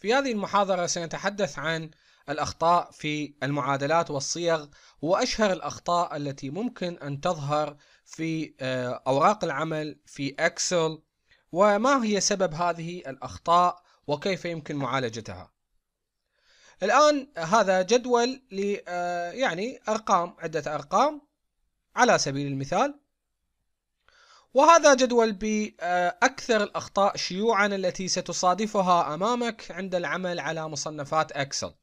في هذه المحاضرة سنتحدث عن الأخطاء في المعادلات والصيغ وأشهر الأخطاء التي ممكن أن تظهر في آه، أوراق العمل في أكسل وما هي سبب هذه الأخطاء وكيف يمكن معالجتها الآن هذا جدول ل آه، يعني أرقام عدة أرقام على سبيل المثال وهذا جدول بأكثر الأخطاء شيوعا التي ستصادفها أمامك عند العمل على مصنفات أكسل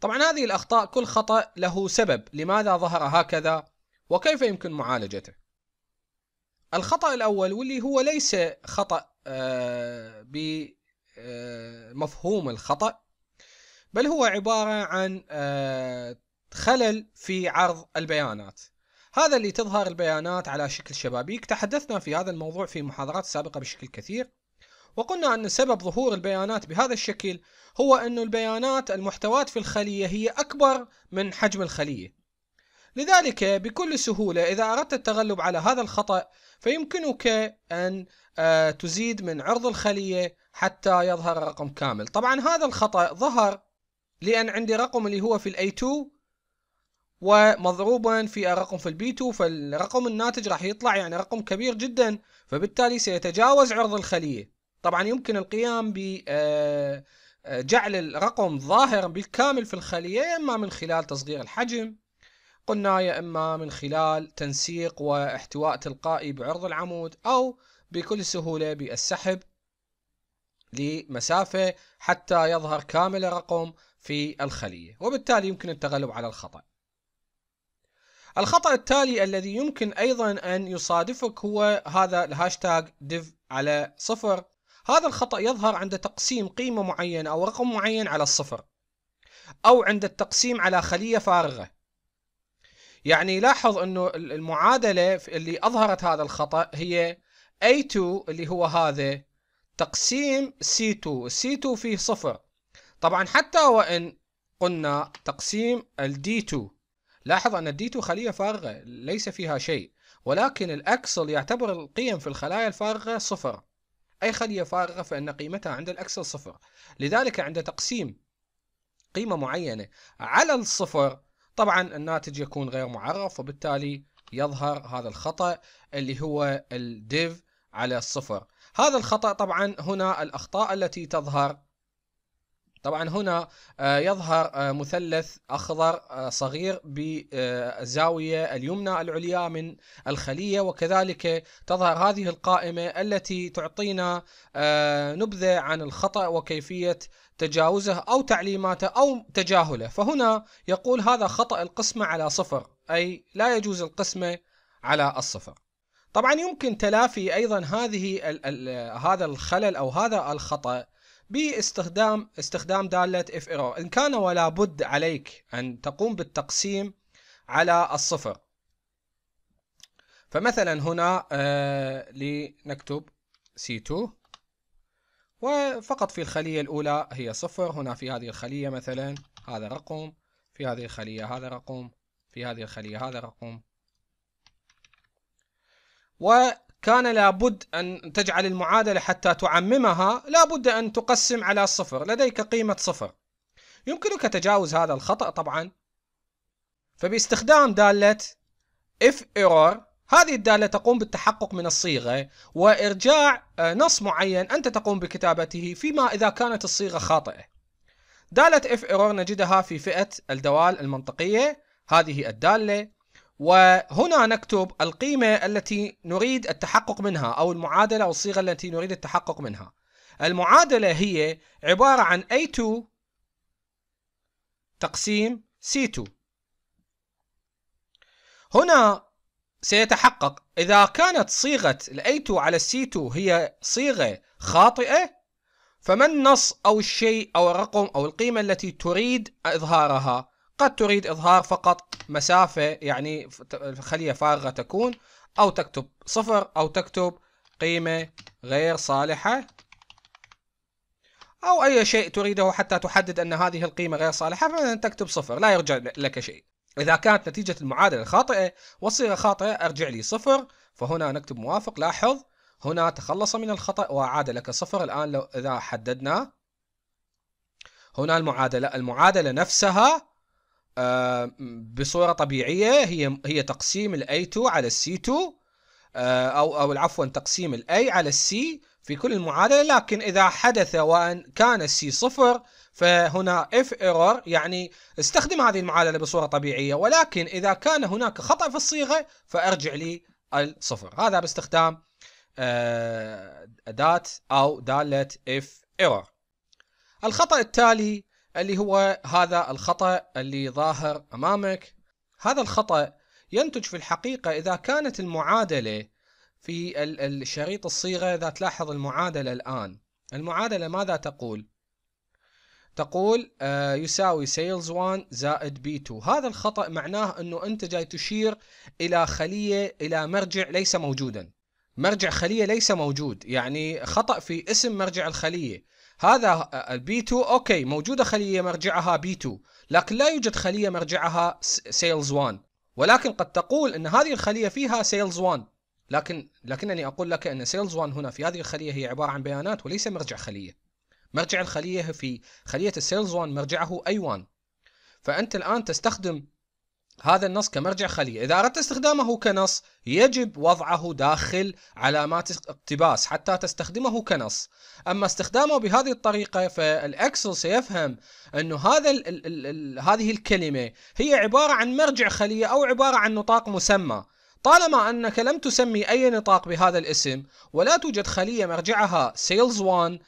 طبعا هذه الأخطاء كل خطأ له سبب لماذا ظهر هكذا وكيف يمكن معالجته الخطأ الأول واللي هو ليس خطأ آه، بمفهوم الخطأ بل هو عبارة عن آه، خلل في عرض البيانات هذا اللي تظهر البيانات على شكل شبابيك تحدثنا في هذا الموضوع في محاضرات سابقة بشكل كثير وقلنا أن سبب ظهور البيانات بهذا الشكل هو أن البيانات المحتوات في الخلية هي أكبر من حجم الخلية لذلك بكل سهولة إذا أردت التغلب على هذا الخطأ فيمكنك أن آه، تزيد من عرض الخلية حتى يظهر رقم كامل طبعا هذا الخطأ ظهر لأن عندي رقم اللي هو في a 2 ومضروبا في الرقم في البي 2 فالرقم الناتج راح يطلع يعني رقم كبير جدا فبالتالي سيتجاوز عرض الخلية طبعا يمكن القيام ب آه، آه، جعل الرقم ظاهرا بالكامل في الخلية يا إما من خلال تصغير الحجم قلنا يا إما من خلال تنسيق واحتواء تلقائي بعرض العمود أو بكل سهولة بالسحب لمسافة حتى يظهر كامل الرقم في الخلية وبالتالي يمكن التغلب على الخطأ الخطأ التالي الذي يمكن أيضا أن يصادفك هو هذا الهاشتاج div على صفر هذا الخطأ يظهر عند تقسيم قيمة معينة أو رقم معين على الصفر أو عند التقسيم على خلية فارغة يعني لاحظ أنه المعادلة اللي أظهرت هذا الخطأ هي A2 اللي هو هذا تقسيم C2 C2 فيه صفر طبعا حتى وإن قلنا تقسيم d 2 لاحظ ان الديتو d2 خلية فارغة ليس فيها شيء ولكن الأكسل يعتبر القيم في الخلايا الفارغة صفر أي خلية فارغة فإن قيمتها عند الأكسل صفر لذلك عند تقسيم قيمة معينة على الصفر طبعا الناتج يكون غير معرف وبالتالي يظهر هذا الخطأ اللي هو الديف على الصفر هذا الخطأ طبعا هنا الأخطاء التي تظهر طبعا هنا آه، يظهر آه، مثلث أخضر آه، صغير بالزاوية اليمنى العليا من الخلية وكذلك تظهر هذه القائمة التي تعطينا نبذة عن الخطأ وكيفية تجاوزه أو تعليماته أو تجاهله فهنا يقول هذا خطأ القسمة على صفر أي لا يجوز القسمة على الصفر طبعا يمكن تلافي ايضا هذه الـ الـ هذا الخلل او هذا الخطا باستخدام استخدام دالة if error إن كان ولا بد عليك أن تقوم بالتقسيم على الصفر فمثلا هنا آه لنكتب C2 وفقط في الخلية الأولى هي صفر هنا في هذه الخلية مثلا هذا رقم في هذه الخلية هذا رقم في هذه الخلية هذا رقم كان لابد أن تجعل المعادلة حتى تعممها لابد أن تقسم على صفر لديك قيمة صفر يمكنك تجاوز هذا الخطأ طبعا فباستخدام دالة if error هذه الدالة تقوم بالتحقق من الصيغة وإرجاع نص معين أنت تقوم بكتابته فيما إذا كانت الصيغة خاطئة دالة if error نجدها في فئة الدوال المنطقية هذه الدالة وهنا نكتب القيمة التي نريد التحقق منها أو المعادلة أو الصيغة التي نريد التحقق منها المعادلة هي عبارة عن A2 تقسيم C2 هنا سيتحقق إذا كانت صيغة A2 على C2 هي صيغة خاطئة فما النص أو الشيء أو الرقم أو القيمة التي تريد إظهارها قد تريد إظهار فقط مسافة يعني خلية فارغة تكون أو تكتب صفر أو تكتب قيمة غير صالحة أو أي شيء تريده حتى تحدد أن هذه القيمة غير صالحة تكتب صفر لا يرجع لك شيء إذا كانت نتيجة المعادلة خاطئة والصيغة خاطئة أرجع لي صفر فهنا نكتب موافق لاحظ هنا تخلص من الخطأ وأعاد لك صفر الآن لو إذا حددنا هنا المعادلة المعادلة نفسها آه، بصوره طبيعيه هي هي تقسيم الاي 2 على السي آه، 2 او او عفوا تقسيم الاي على السي في كل المعادله لكن اذا حدث وان كان السي صفر فهنا اف ايرور يعني استخدم هذه المعادله بصوره طبيعيه ولكن اذا كان هناك خطا في الصيغه فارجع لي الصفر هذا باستخدام دات آه، او داله اف ايرور الخطا التالي اللي هو هذا الخطأ اللي ظاهر أمامك هذا الخطأ ينتج في الحقيقة إذا كانت المعادلة في الشريط الصيغة إذا تلاحظ المعادلة الآن المعادلة ماذا تقول؟ تقول آه، يساوي سيلز 1 زائد بي 2 هذا الخطأ معناه أنه أنت جاي تشير إلى خلية إلى مرجع ليس موجودا مرجع خلية ليس موجود يعني خطأ في اسم مرجع الخلية هذا آه، البي 2 اوكي موجوده خليه مرجعها بي 2 لكن لا يوجد خليه مرجعها سيلز 1 ولكن قد تقول ان هذه الخليه فيها سيلز 1 لكن لكنني اقول لك ان سيلز 1 هنا في هذه الخليه هي عباره عن بيانات وليس مرجع خليه مرجع الخليه في خليه السيلز 1 مرجعه اي 1 فانت الان تستخدم هذا النص كمرجع خلية إذا أردت استخدامه كنص يجب وضعه داخل علامات اقتباس حتى تستخدمه كنص أما استخدامه بهذه الطريقة فالأكسل سيفهم أن هذا هذه الكلمة هي عبارة عن مرجع خلية أو عبارة عن نطاق مسمى طالما أنك لم تسمي أي نطاق بهذا الاسم ولا توجد خلية مرجعها sales 1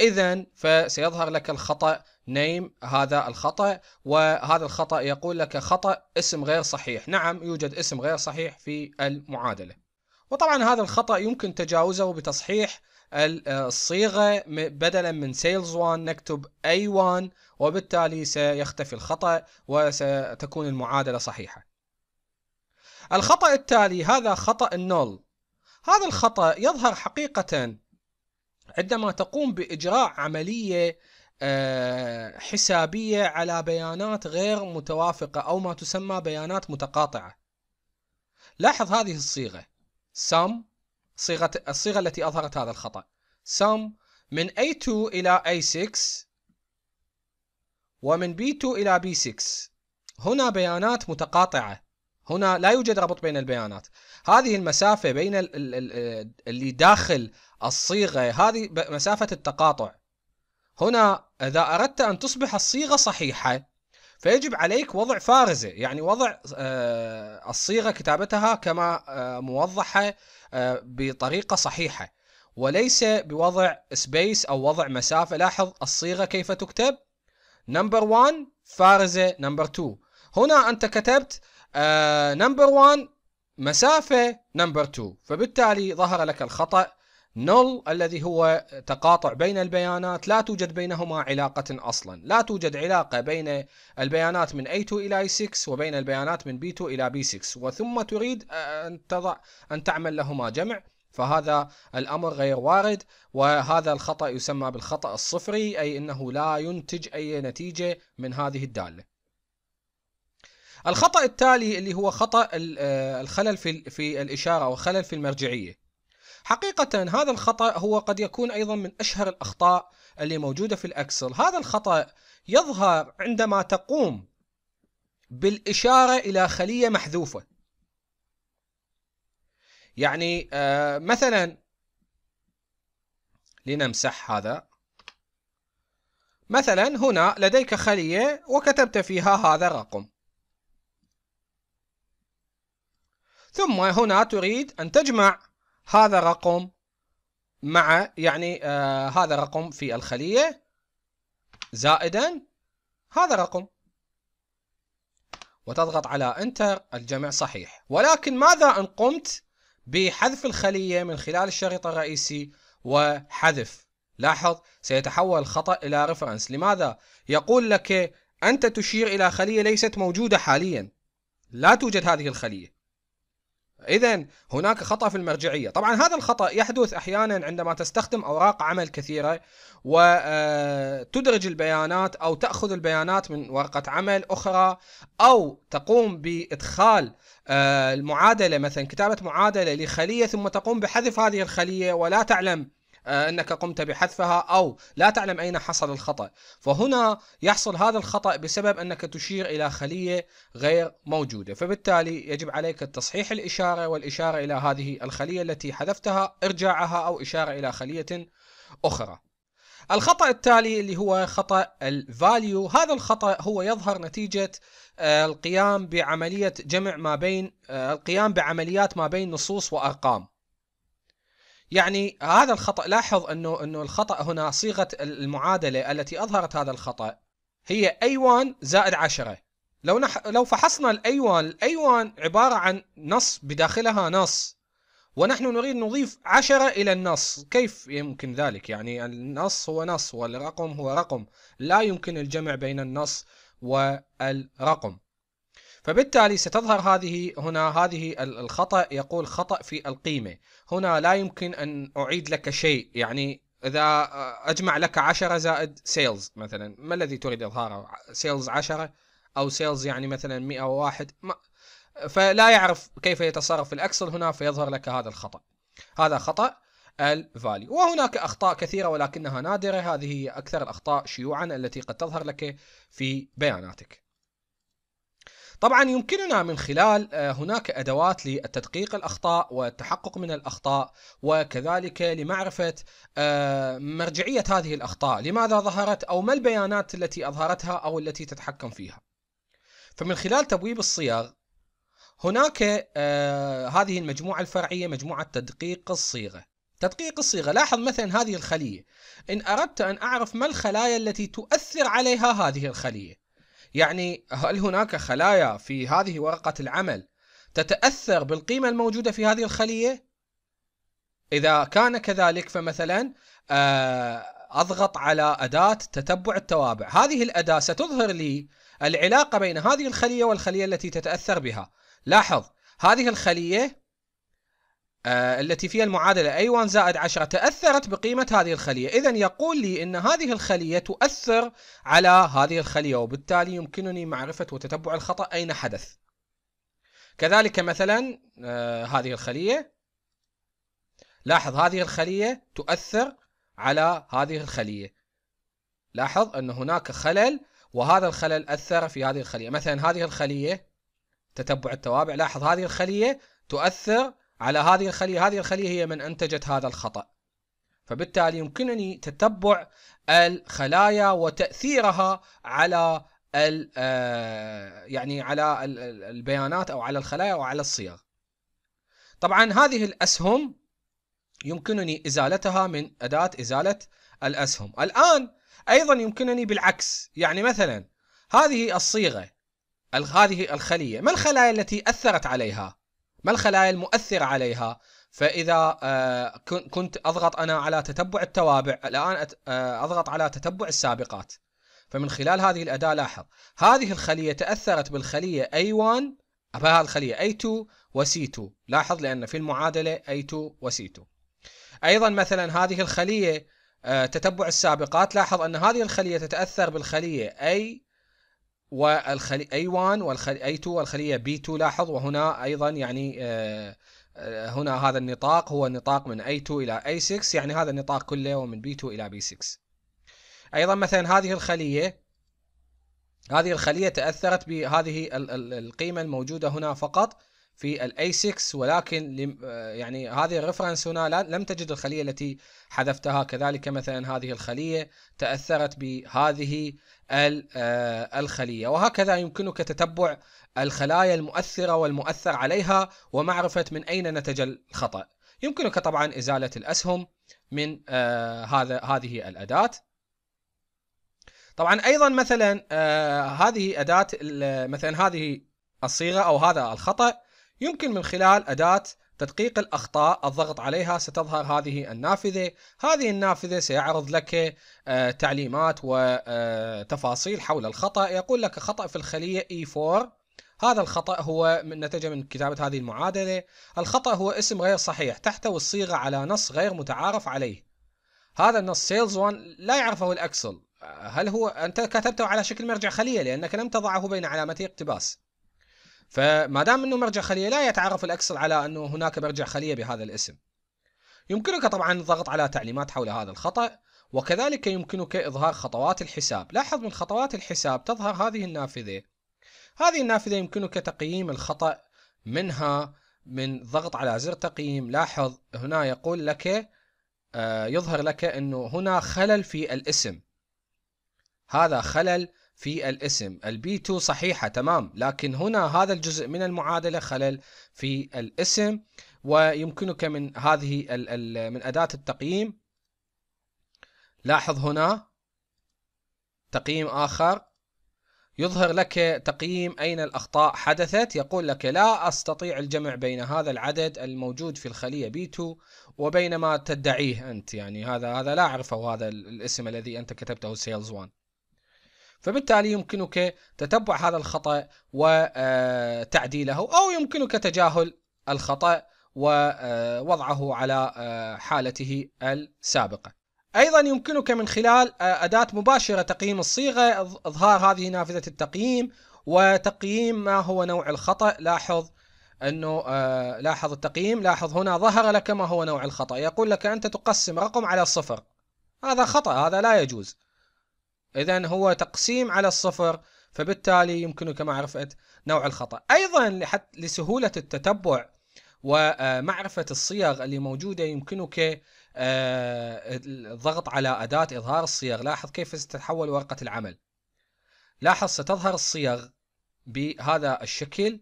إذا فسيظهر لك الخطأ نيم هذا الخطأ وهذا الخطأ يقول لك خطأ اسم غير صحيح نعم يوجد اسم غير صحيح في المعادلة وطبعا هذا الخطأ يمكن تجاوزه بتصحيح آه، الصيغة بدلا من سيلز one نكتب اي 1 وبالتالي سيختفي الخطأ وستكون المعادلة صحيحة الخطأ التالي هذا خطأ النول هذا الخطأ يظهر حقيقة عندما تقوم بإجراء عملية آه، حسابية على بيانات غير متوافقة أو ما تسمى بيانات متقاطعة لاحظ هذه الصيغة sum صيغة الصيغة التي أظهرت هذا الخطأ sum من A2 إلى A6 ومن B2 إلى B6 هنا بيانات متقاطعة هنا لا يوجد ربط بين البيانات هذه المسافة بين اللي داخل الصيغة هذه مسافة التقاطع هنا إذا أردت أن تصبح الصيغة صحيحة فيجب عليك وضع فارزة يعني وضع آه، الصيغة كتابتها كما آه، موضحة آه، بطريقة صحيحة وليس بوضع سبيس أو وضع مسافة لاحظ الصيغة كيف تكتب نمبر 1 فارزة نمبر 2 هنا أنت كتبت نمبر 1 مسافة نمبر 2 فبالتالي ظهر لك الخطأ null الذي هو تقاطع بين البيانات لا توجد بينهما علاقة أصلا لا توجد علاقة بين البيانات من A2 إلى I6 وبين البيانات من B2 إلى B6 وثم تريد أن تضع أن تعمل لهما جمع فهذا الأمر غير وارد وهذا الخطأ يسمى بالخطأ الصفري أي أنه لا ينتج أي نتيجة من هذه الدالة الخطأ التالي اللي هو خطأ آه، الخلل في في الإشارة خلل في المرجعية حقيقة هذا الخطأ هو قد يكون أيضا من أشهر الأخطاء اللي موجودة في الأكسل هذا الخطأ يظهر عندما تقوم بالإشارة إلى خلية محذوفة يعني آه، مثلا لنمسح هذا مثلا هنا لديك خلية وكتبت فيها هذا الرقم ثم هنا تريد أن تجمع هذا رقم مع يعني آه هذا رقم في الخلية زائدا هذا رقم وتضغط على انتر الجمع صحيح ولكن ماذا ان قمت بحذف الخلية من خلال الشريط الرئيسي وحذف لاحظ سيتحول الخطأ إلى رفرنس لماذا؟ يقول لك أنت تشير إلى خلية ليست موجودة حاليا لا توجد هذه الخلية إذا هناك خطأ في المرجعية، طبعا هذا الخطأ يحدث أحيانا عندما تستخدم أوراق عمل كثيرة وتدرج آه، البيانات أو تأخذ البيانات من ورقة عمل أخرى أو تقوم بإدخال آه، المعادلة مثلا كتابة معادلة لخلية ثم تقوم بحذف هذه الخلية ولا تعلم آه، أنك قمت بحذفها أو لا تعلم أين حصل الخطأ فهنا يحصل هذا الخطأ بسبب أنك تشير إلى خلية غير موجودة فبالتالي يجب عليك تصحيح الإشارة والإشارة إلى هذه الخلية التي حذفتها إرجاعها أو إشارة إلى خلية أخرى الخطأ التالي اللي هو خطأ الفاليو هذا الخطأ هو يظهر نتيجة آه، القيام بعملية جمع ما بين آه، القيام بعمليات ما بين نصوص وأرقام يعني هذا الخطا لاحظ انه انه الخطا هنا صيغه المعادله التي اظهرت هذا الخطا هي أي 1 زائد 10 لو نح... لو فحصنا الاي 1 الاي 1 عباره عن نص بداخلها نص ونحن نريد نضيف 10 الى النص كيف يمكن ذلك يعني النص هو نص والرقم هو رقم لا يمكن الجمع بين النص والرقم فبالتالي ستظهر هذه هنا هذه الخطأ يقول خطأ في القيمة هنا لا يمكن أن أعيد لك شيء يعني إذا آه، أجمع لك 10 زائد سيلز مثلا ما الذي تريد إظهاره سيلز 10 أو سيلز يعني مثلا 101 ما فلا يعرف كيف يتصرف الأكسل هنا فيظهر لك هذا الخطأ هذا خطأ الفاليو وهناك أخطاء كثيرة ولكنها نادرة هذه هي أكثر الأخطاء شيوعا التي قد تظهر لك في بياناتك طبعا يمكننا من خلال آه، هناك أدوات لتدقيق الأخطاء والتحقق من الأخطاء وكذلك لمعرفة آه، مرجعية هذه الأخطاء لماذا ظهرت أو ما البيانات التي أظهرتها أو التي تتحكم فيها فمن خلال تبويب الصيغ هناك آه، هذه المجموعة الفرعية مجموعة تدقيق الصيغة تدقيق الصيغة لاحظ مثلا هذه الخلية إن أردت أن أعرف ما الخلايا التي تؤثر عليها هذه الخلية يعني هل هناك خلايا في هذه ورقة العمل تتأثر بالقيمة الموجودة في هذه الخلية؟ إذا كان كذلك فمثلا آه، أضغط على أداة تتبع التوابع هذه الأداة ستظهر لي العلاقة بين هذه الخلية والخلية التي تتأثر بها لاحظ هذه الخلية آه، التي فيها المعادلة A1 زائد 10 تأثرت بقيمة هذه الخلية إذا يقول لي أن هذه الخلية تؤثر على هذه الخلية وبالتالي يمكنني معرفة وتتبع الخطأ أين حدث كذلك مثلا آه، هذه الخلية لاحظ هذه الخلية تؤثر على هذه الخلية لاحظ أن هناك خلل وهذا الخلل أثر في هذه الخلية مثلا هذه الخلية تتبع التوابع لاحظ هذه الخلية تؤثر على هذه الخلية هذه الخلية هي من أنتجت هذا الخطأ فبالتالي يمكنني تتبع الخلايا وتأثيرها على آه، يعني على البيانات أو على الخلايا أو على الصيغ طبعا هذه الأسهم يمكنني إزالتها من أداة إزالة الأسهم الآن أيضا يمكنني بالعكس يعني مثلا هذه الصيغة هذه الخلية ما الخلايا التي أثرت عليها ما الخلايا المؤثرة عليها فإذا آه، كنت أضغط أنا على تتبع التوابع الآن آه، أضغط على تتبع السابقات فمن خلال هذه الأداة لاحظ هذه الخلية تأثرت بالخلية A1 فهذه الخلية A2 و C2 لاحظ لأن في المعادلة A2 و C2 أيضا مثلا هذه الخلية آه، تتبع السابقات لاحظ أن هذه الخلية تتأثر بالخلية A والخلي A1 والخلي A2 والخلية B2 لاحظ وهنا أيضا يعني آه، آه، هنا هذا النطاق هو نطاق من A2 إلى A6 يعني هذا النطاق كله هو من B2 إلى B6 أيضا مثلا هذه الخلية هذه الخلية تأثرت بهذه القيمة الموجودة هنا فقط في الاي 6 ولكن آه، يعني هذه الريفرنس هنا لم تجد الخليه التي حذفتها كذلك مثلا هذه الخليه تاثرت بهذه آه، الخلية وهكذا يمكنك تتبع الخلايا المؤثرة والمؤثر عليها ومعرفة من أين نتج الخطأ يمكنك طبعا إزالة الأسهم من آه، هذا هذه الأداة طبعا أيضا مثلا آه، هذه أداة مثلا هذه الصيغة أو هذا الخطأ يمكن من خلال أداة تدقيق الأخطاء الضغط عليها ستظهر هذه النافذة هذه النافذة سيعرض لك آه، تعليمات وتفاصيل آه، حول الخطأ يقول لك خطأ في الخلية E4 هذا الخطأ هو من نتج من كتابة هذه المعادلة الخطأ هو اسم غير صحيح تحتوي الصيغة على نص غير متعارف عليه هذا النص سيلز 1 لا يعرفه الأكسل آه، هل هو أنت كتبته على شكل مرجع خلية لأنك لم تضعه بين علامتي اقتباس فما دام انه مرجع خليه لا يتعرف الاكسل على انه هناك مرجع خليه بهذا الاسم. يمكنك طبعا الضغط على تعليمات حول هذا الخطأ وكذلك يمكنك إظهار خطوات الحساب لاحظ من خطوات الحساب تظهر هذه النافذة هذه النافذة يمكنك تقييم الخطأ منها من ضغط على زر تقييم لاحظ هنا يقول لك آه، يظهر لك أنه هنا خلل في الاسم هذا خلل في الاسم البي 2 صحيحة تمام لكن هنا هذا الجزء من المعادلة خلل في الاسم ويمكنك من هذه الـ الـ من أداة التقييم لاحظ هنا تقييم آخر يظهر لك تقييم أين الأخطاء حدثت يقول لك لا أستطيع الجمع بين هذا العدد الموجود في الخلية B2 وبين ما تدعيه أنت يعني هذا هذا لا أعرفه هذا الاسم الذي أنت كتبته سيلز 1 فبالتالي يمكنك تتبع هذا الخطأ وتعديله آه، أو يمكنك تجاهل الخطأ ووضعه آه، على آه، حالته السابقة أيضا يمكنك من خلال أداة مباشرة تقييم الصيغة إظهار هذه نافذة التقييم وتقييم ما هو نوع الخطأ لاحظ انه لاحظ التقييم لاحظ هنا ظهر لك ما هو نوع الخطا يقول لك انت تقسم رقم على صفر هذا خطا هذا لا يجوز اذا هو تقسيم على الصفر فبالتالي يمكنك معرفة نوع الخطأ ايضا لسهولة التتبع ومعرفة الصيغ اللي موجودة يمكنك آه، الضغط على أداة إظهار الصيغ لاحظ كيف ستتحول ورقة العمل لاحظ ستظهر الصيغ بهذا الشكل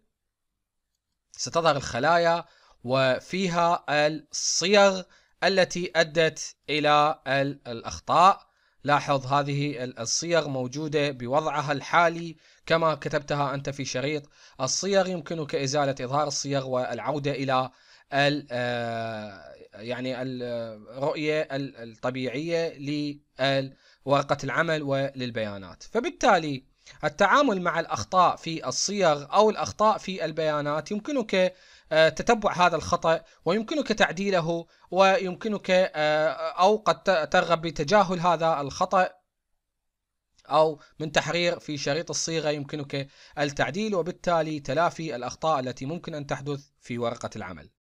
ستظهر الخلايا وفيها الصيغ التي أدت إلى الأخطاء لاحظ هذه الصيغ موجودة بوضعها الحالي كما كتبتها أنت في شريط الصيغ يمكنك إزالة إظهار الصيغ والعودة إلى آه، يعني الرؤية الطبيعية لورقة العمل وللبيانات فبالتالي التعامل مع الأخطاء في الصيغ أو الأخطاء في البيانات يمكنك آه، تتبع هذا الخطأ ويمكنك تعديله ويمكنك آه، أو قد ترغب بتجاهل هذا الخطأ أو من تحرير في شريط الصيغة يمكنك التعديل وبالتالي تلافي الأخطاء التي ممكن أن تحدث في ورقة العمل